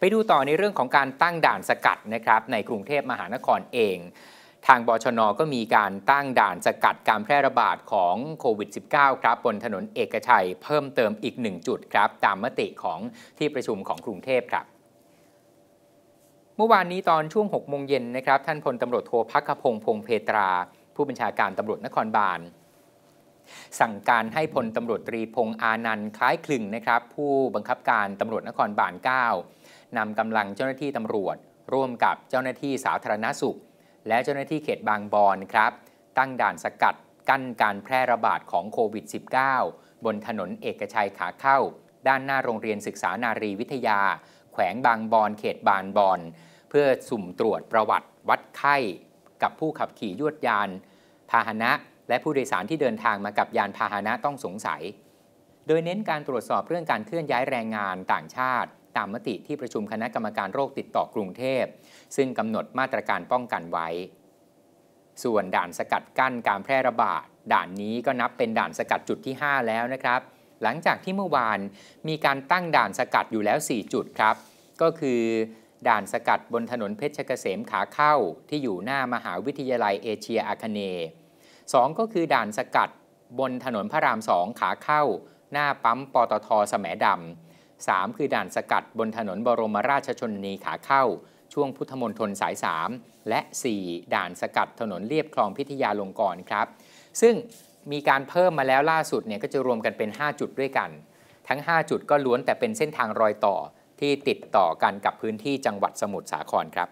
ไปดูต่อในเรื่องของการตั้งด่านสกัดนะครับในกรุงเทพมหานครเองทางบชนก็มีการตั้งด่านสกัดการแพร่ระบาดของโควิด -19 ครับบนถนนเอกชัย เพิ่มเติมอีกหนึ่งจุดครับตามมติของที่ประชุมของกรุงเทพครับ เมื่อวานนี้ตอนช่วง6โมงเย็นนะครับ ท่านพลตำรวจโทพักพงพงเพตรา ผู้บัญชาการตำรวจนครบาล สั่งการให้พลตำรวจตรีพงอานันต์คล้ายคลึงนะครับผู้บังคับการตำรวจนครบาล9นำกำลังเจ้าหน้าที่ตำรวจร่วมกับเจ้าหน้าที่สาธารณสุขและเจ้าหน้าที่เขตบางบอนครับตั้งด่านสกัดกั้นการแพร่ระบาดของโควิด -19 บนถนนเอกชัยขาเข้าด้านหน้าโรงเรียนศึกษานารีวิทยา แขวงบางบอนเขตบางบอนเพื่อสุ่มตรวจประวัติวัดไข้ กับผู้ขับขี่ยวดยาน พาหนะ และผู้โดยสารที่เดินทางมากับยานพาหนะต้องสงสัย โดยเน้นการตรวจสอบเรื่องการเคลื่อนย้ายแรงงานต่างชาติตามมติที่ประชุมคณะกรรมการโรคติดต่อกรุงเทพ ซึ่งกำหนดมาตรการป้องกันไว้ ส่วนด่านสกัดกั้นการแพร่ระบาดด่านนี้ก็นับเป็นด่านสกัดจุดที่ 5 แล้วนะครับ หลังจากที่เมื่อวานมีการตั้งด่านสกัดอยู่แล้ว 4 จุดครับ ก็คือ ด่านสกัดบนถนนเพชรเกษมขาเข้า ที่อยู่หน้ามหาวิทยาลัยเอเชียอาคเนย์สองก็คือด่านสกัดบนถนนพระรามสองขาเข้า หน้าปั๊มปตทสแสมดำ3คือด่านสกัดบนถนนบรมราชชนนีขาเข้า ช่วงพุทธมณฑลสาย 3 และ 4 ด่านสกัดถนนเลียบคลองพิทยาลงกรครับ ซึ่งมีการเพิ่มมาแล้วล่าสุดเนี่ยก็จะรวมกันเป็น 5 จุดด้วยกัน ทั้ง 5 จุดก็ล้วนแต่เป็นเส้นทางรอยต่อที่ติดต่อกันกับพื้นที่จังหวัดสมุทรสาครครับ